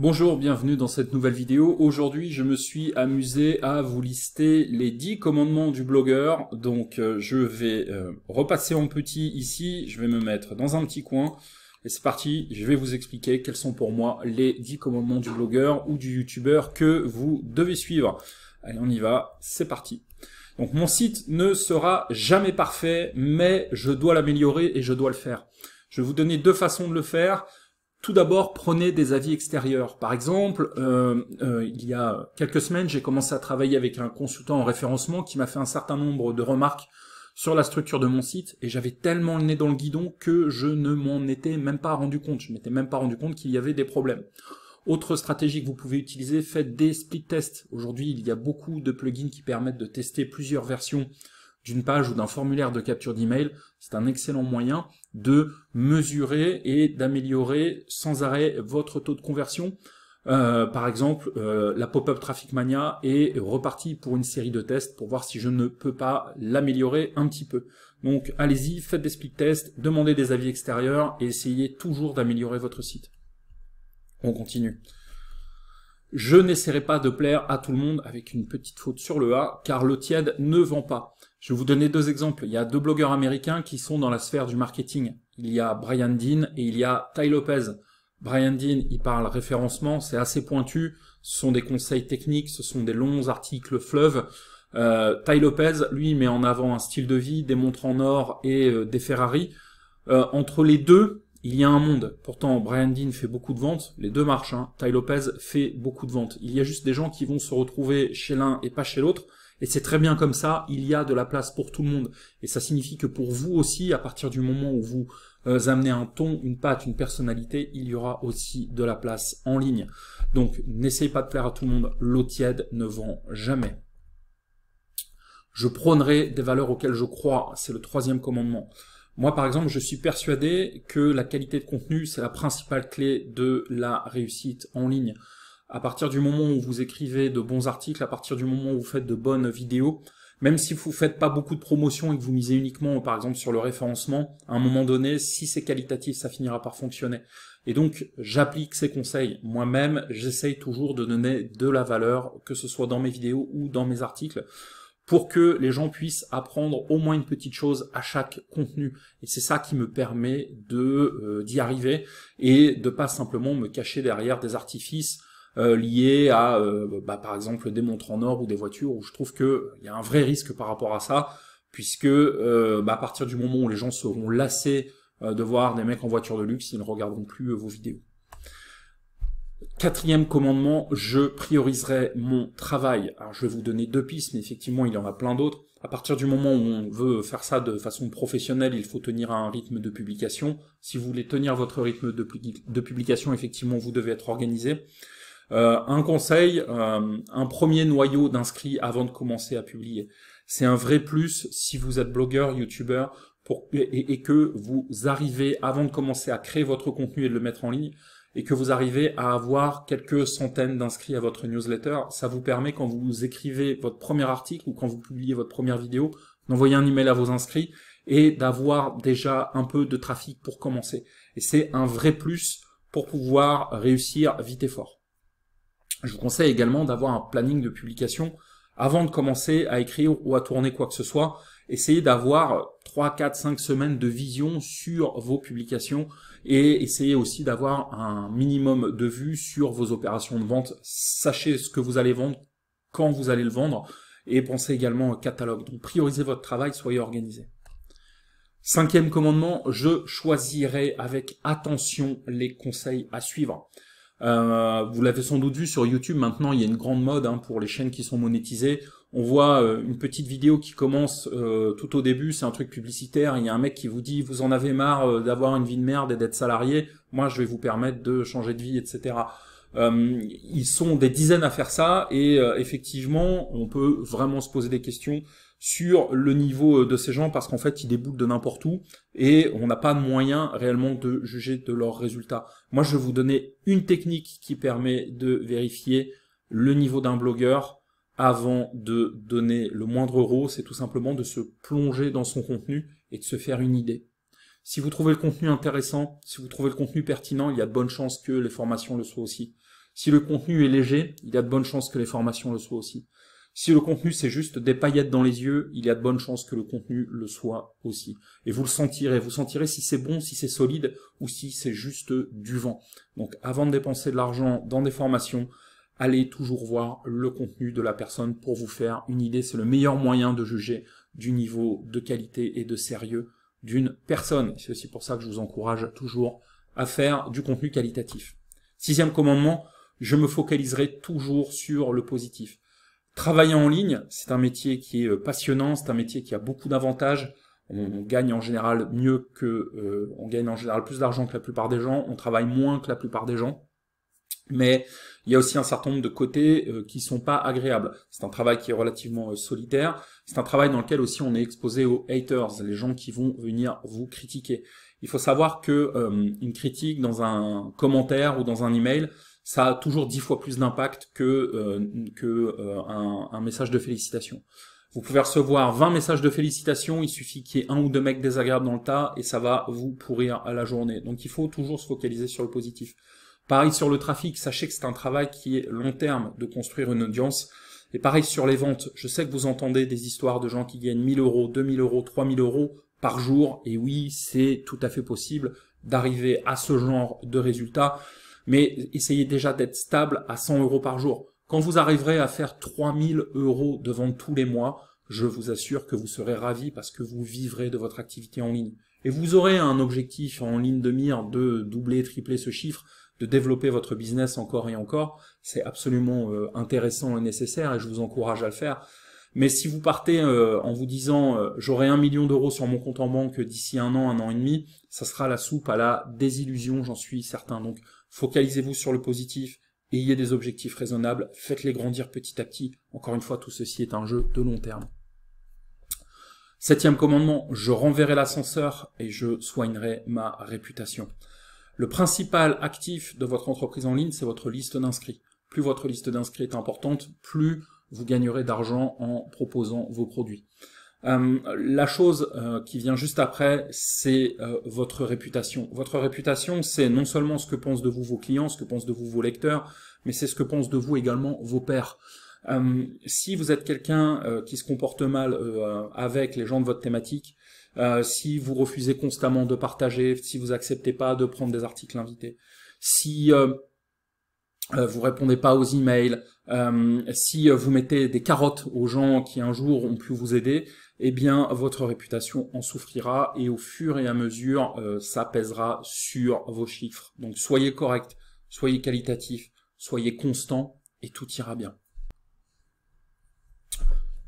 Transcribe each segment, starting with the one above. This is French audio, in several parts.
Bonjour, bienvenue dans cette nouvelle vidéo. Aujourd'hui, je me suis amusé à vous lister les 10 commandements du blogueur. Donc, euh, je vais euh, repasser en petit ici, je vais me mettre dans un petit coin. Et c'est parti, je vais vous expliquer quels sont pour moi les 10 commandements du blogueur ou du youtubeur que vous devez suivre. Allez, on y va, c'est parti. Donc, mon site ne sera jamais parfait, mais je dois l'améliorer et je dois le faire. Je vais vous donner deux façons de le faire. Tout d'abord, prenez des avis extérieurs. Par exemple, euh, euh, il y a quelques semaines, j'ai commencé à travailler avec un consultant en référencement qui m'a fait un certain nombre de remarques sur la structure de mon site et j'avais tellement le nez dans le guidon que je ne m'en étais même pas rendu compte. Je m'étais même pas rendu compte qu'il y avait des problèmes. Autre stratégie que vous pouvez utiliser, faites des split tests. Aujourd'hui, il y a beaucoup de plugins qui permettent de tester plusieurs versions d'une page ou d'un formulaire de capture d'email, c'est un excellent moyen de mesurer et d'améliorer sans arrêt votre taux de conversion. Euh, par exemple, euh, la pop-up Traffic Mania est repartie pour une série de tests pour voir si je ne peux pas l'améliorer un petit peu. Donc allez-y, faites des split tests, demandez des avis extérieurs et essayez toujours d'améliorer votre site. On continue. Je n'essaierai pas de plaire à tout le monde avec une petite faute sur le A, car le tiède ne vend pas. Je vais vous donner deux exemples. Il y a deux blogueurs américains qui sont dans la sphère du marketing. Il y a Brian Dean et il y a Ty Lopez. Brian Dean, il parle référencement, c'est assez pointu. Ce sont des conseils techniques, ce sont des longs articles fleuves. Euh, Ty Lopez, lui, met en avant un style de vie, des montres en or et euh, des Ferrari. Euh, entre les deux, il y a un monde. Pourtant, Brian Dean fait beaucoup de ventes, les deux marchent. Hein. Ty Lopez fait beaucoup de ventes. Il y a juste des gens qui vont se retrouver chez l'un et pas chez l'autre. Et c'est très bien comme ça, il y a de la place pour tout le monde. Et ça signifie que pour vous aussi, à partir du moment où vous euh, amenez un ton, une patte, une personnalité, il y aura aussi de la place en ligne. Donc n'essayez pas de plaire à tout le monde, l'eau tiède ne vend jamais. Je prônerai des valeurs auxquelles je crois, c'est le troisième commandement. Moi, par exemple, je suis persuadé que la qualité de contenu, c'est la principale clé de la réussite en ligne à partir du moment où vous écrivez de bons articles, à partir du moment où vous faites de bonnes vidéos, même si vous faites pas beaucoup de promotion et que vous misez uniquement, par exemple, sur le référencement, à un moment donné, si c'est qualitatif, ça finira par fonctionner. Et donc, j'applique ces conseils moi-même. J'essaye toujours de donner de la valeur, que ce soit dans mes vidéos ou dans mes articles, pour que les gens puissent apprendre au moins une petite chose à chaque contenu. Et c'est ça qui me permet de euh, d'y arriver et de pas simplement me cacher derrière des artifices euh, lié à, euh, bah, par exemple, des montres en or ou des voitures, où je trouve que y a un vrai risque par rapport à ça, puisque euh, bah, à partir du moment où les gens seront lassés de voir des mecs en voiture de luxe, ils ne regarderont plus vos vidéos. Quatrième commandement, je prioriserai mon travail. Alors, je vais vous donner deux pistes, mais effectivement, il y en a plein d'autres. À partir du moment où on veut faire ça de façon professionnelle, il faut tenir un rythme de publication. Si vous voulez tenir votre rythme de, publication, effectivement, vous devez être organisé. Euh, un conseil, euh, un premier noyau d'inscrits avant de commencer à publier. C'est un vrai plus si vous êtes blogueur, youtubeur, et, et, que vous arrivez, avant de commencer à créer votre contenu et de le mettre en ligne, et que vous arrivez à avoir quelques centaines d'inscrits à votre newsletter, ça vous permet quand vous écrivez votre premier article ou quand vous publiez votre première vidéo, d'envoyer un email à vos inscrits et d'avoir déjà un peu de trafic pour commencer. Et c'est un vrai plus pour pouvoir réussir vite et fort. Je vous conseille également d'avoir un planning de publication avant de commencer à écrire ou à tourner quoi que ce soit. Essayez d'avoir 3, 4, 5 semaines de vision sur vos publications et essayez aussi d'avoir un minimum de vues sur vos opérations de vente. Sachez ce que vous allez vendre, quand vous allez le vendre et pensez également au catalogue. Donc priorisez votre travail, soyez organisé. Cinquième commandement, je choisirai avec attention les conseils à suivre. Euh, vous l'avez sans doute vu sur YouTube, maintenant il y a une grande mode hein, pour les chaînes qui sont monétisées. On voit euh, une petite vidéo qui commence euh, tout au début, c'est un truc publicitaire, il y a un mec qui vous dit vous en avez marre d'avoir une vie de merde et d'être salarié, moi je vais vous permettre de changer de vie, etc. ils sont des dizaines à faire ça et effectivement on peut vraiment se poser des questions sur le niveau euh, de ces gens parce qu'en fait ils déboulent de n'importe où et on n'a pas de moyen réellement de juger de leurs résultats. Moi je vais vous donner une technique qui permet de vérifier le niveau d'un blogueur avant de donner le moindre euro, c'est tout simplement de se plonger dans son contenu et de se faire une idée. Si vous trouvez le contenu intéressant, si vous trouvez le contenu pertinent, il y a de bonnes chances que les formations le soient aussi. Si le contenu est léger, il y a de bonnes chances que les formations le soient aussi. Si le contenu c'est juste des paillettes dans les yeux, il y a de bonnes chances que le contenu le soit aussi. Et vous le sentirez, vous sentirez si c'est bon, si c'est solide ou si c'est juste du vent. Donc avant de dépenser de l'argent dans des formations, allez toujours voir le contenu de la personne pour vous faire une idée. C'est le meilleur moyen de juger du niveau de qualité et de sérieux d'une personne. C'est aussi pour ça que je vous encourage toujours à faire du contenu qualitatif. Sixième commandement, je me focaliserai toujours sur le positif. Travailler en ligne, c'est un métier qui est euh, passionnant, c'est un métier qui a beaucoup d'avantages. On, gagne en général mieux que, euh, on gagne en général plus d'argent que la plupart des gens, on travaille moins que la plupart des gens. Mais il y a aussi un certain nombre de côtés euh, qui sont pas agréables. C'est un travail qui est relativement solitaire. C'est un travail dans lequel aussi on est exposé aux haters, les gens qui vont venir vous critiquer. Il faut savoir que une critique dans un commentaire ou dans un email, ça a toujours dix fois plus d'impact que, euh, que euh, un, message de félicitations. Vous pouvez recevoir 20 messages de félicitations, il suffit qu'il y ait un ou deux mecs désagréables dans le tas et ça va vous pourrir à la journée. Donc il faut toujours se focaliser sur le positif. Pareil sur le trafic, sachez que c'est un travail qui est long terme de construire une audience. Et pareil sur les ventes, je sais que vous entendez des histoires de gens qui gagnent 1000 euros, 2000 euros, 3000 euros par jour. Et oui, c'est tout à fait possible d'arriver à ce genre de résultats mais essayez déjà d'être stable à 100 euros par jour. Quand vous arriverez à faire 3000 euros de vente tous les mois, je vous assure que vous serez ravi parce que vous vivrez de votre activité en ligne. Et vous aurez un objectif en ligne de mire de doubler, tripler ce chiffre, de développer votre business encore et encore. C'est absolument euh, intéressant et nécessaire et je vous encourage à le faire. Mais si vous partez euh, en vous disant euh, j'aurai un million d'euros sur mon compte en banque d'ici un an, un an et demi, ça sera la soupe à la désillusion, j'en suis certain. Donc Focalisez-vous sur le positif, ayez des objectifs raisonnables, faites-les grandir petit à petit. Encore une fois, tout ceci est un jeu de long terme. Septième commandement, je renverrai l'ascenseur et je soignerai ma réputation. Le principal actif de votre entreprise en ligne, c'est votre liste d'inscrits. Plus votre liste d'inscrits est importante, plus vous gagnerez d'argent en proposant vos produits. Euh, la chose euh, qui vient juste après, c'est euh, votre réputation. Votre réputation, c'est non seulement ce que pensent de vous vos clients, ce que pensent de vous vos lecteurs, mais c'est ce que pensent de vous également vos pairs. si vous êtes quelqu'un qui se comporte mal avec les gens de votre thématique, si vous refusez constamment de partager, si vous acceptez pas de prendre des articles invités, si vous répondez pas aux emails, euh, si euh, vous mettez des carottes aux gens qui un jour ont pu vous aider, eh bien votre réputation en souffrira et au fur et à mesure, euh, ça pèsera sur vos chiffres. Donc soyez correct, soyez qualitatif, soyez constant et tout ira bien.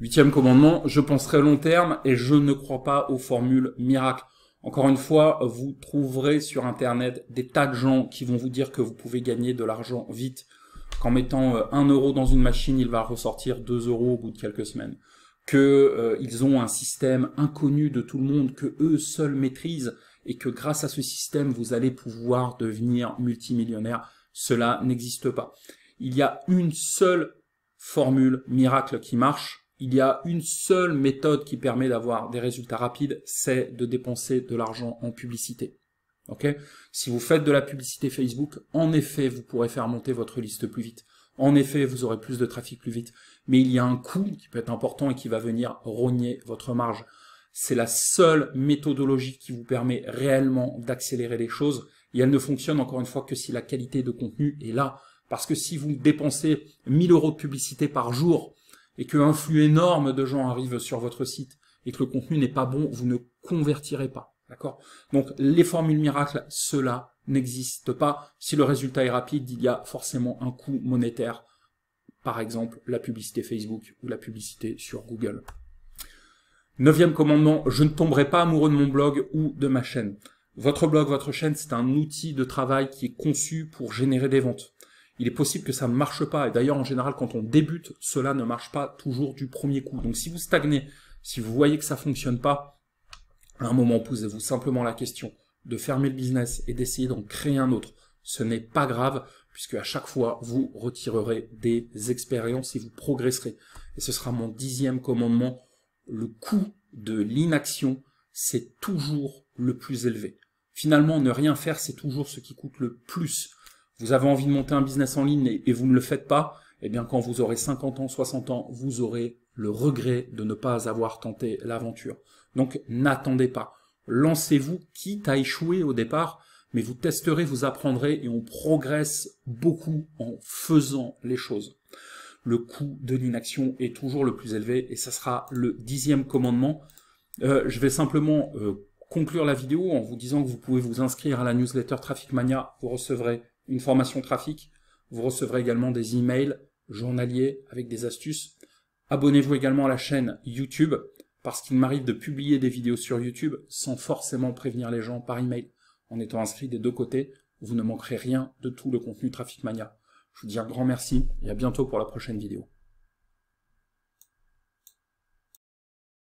Huitième commandement, je penserai long terme et je ne crois pas aux formules miracles. Encore une fois, vous trouverez sur Internet des tas de gens qui vont vous dire que vous pouvez gagner de l'argent vite, qu'en mettant euh, un 1 euro dans une machine, il va ressortir 2 euros au bout de quelques semaines, qu'ils euh, ont un système inconnu de tout le monde que eux seuls maîtrisent et que grâce à ce système, vous allez pouvoir devenir multimillionnaire, cela n'existe pas. Il y a une seule formule miracle qui marche, il y a une seule méthode qui permet d'avoir des résultats rapides, c'est de dépenser de l'argent en publicité si vous faites de la publicité Facebook, en effet, vous pourrez faire monter votre liste plus vite. En effet, vous aurez plus de trafic plus vite. Mais il y a un coût qui peut être important et qui va venir rogner votre marge. C'est la seule méthodologie qui vous permet réellement d'accélérer les choses. Et elle ne fonctionne encore une fois que si la qualité de contenu est là. Parce que si vous dépensez 1000 euros de publicité par jour et qu'un flux énorme de gens arrive sur votre site et que le contenu n'est pas bon, vous ne convertirez pas. D'accord Donc les formules miracles, cela n'existe pas. Si le résultat est rapide, il y a forcément un coût monétaire. Par exemple, la publicité Facebook ou la publicité sur Google. Neuvième commandement, je ne tomberai pas amoureux de mon blog ou de ma chaîne. Votre blog, votre chaîne, c'est un outil de travail qui est conçu pour générer des ventes. Il est possible que ça ne marche pas. Et d'ailleurs, en général, quand on débute, cela ne marche pas toujours du premier coup. Donc si vous stagnez, si vous voyez que ça fonctionne pas, à un moment, posez-vous simplement la question de fermer le business et d'essayer d'en créer un autre. Ce n'est pas grave, puisque à chaque fois, vous retirerez des expériences et vous progresserez. Et ce sera mon dixième commandement. Le coût de l'inaction, c'est toujours le plus élevé. Finalement, ne rien faire, c'est toujours ce qui coûte le plus. Vous avez envie de monter un business en ligne et, vous ne le faites pas, eh bien quand vous aurez 50 ans, 60 ans, vous aurez le regret de ne pas avoir tenté l'aventure. Donc n'attendez pas. Lancez-vous, quitte à échouer au départ, mais vous testerez, vous apprendrez et on progresse beaucoup en faisant les choses. Le coût de l'inaction est toujours le plus élevé et ça sera le dixième commandement. Euh, je vais simplement euh, conclure la vidéo en vous disant que vous pouvez vous inscrire à la newsletter Traffic Mania. Vous recevrez une formation trafic. Vous recevrez également des emails journaliers avec des astuces. Abonnez-vous également à la chaîne YouTube parce qu'il m'arrive de publier des vidéos sur YouTube sans forcément prévenir les gens par email. En étant inscrit des deux côtés, vous ne manquerez rien de tout le contenu Traffic Mania. Je vous dis un grand merci et à bientôt pour la prochaine vidéo.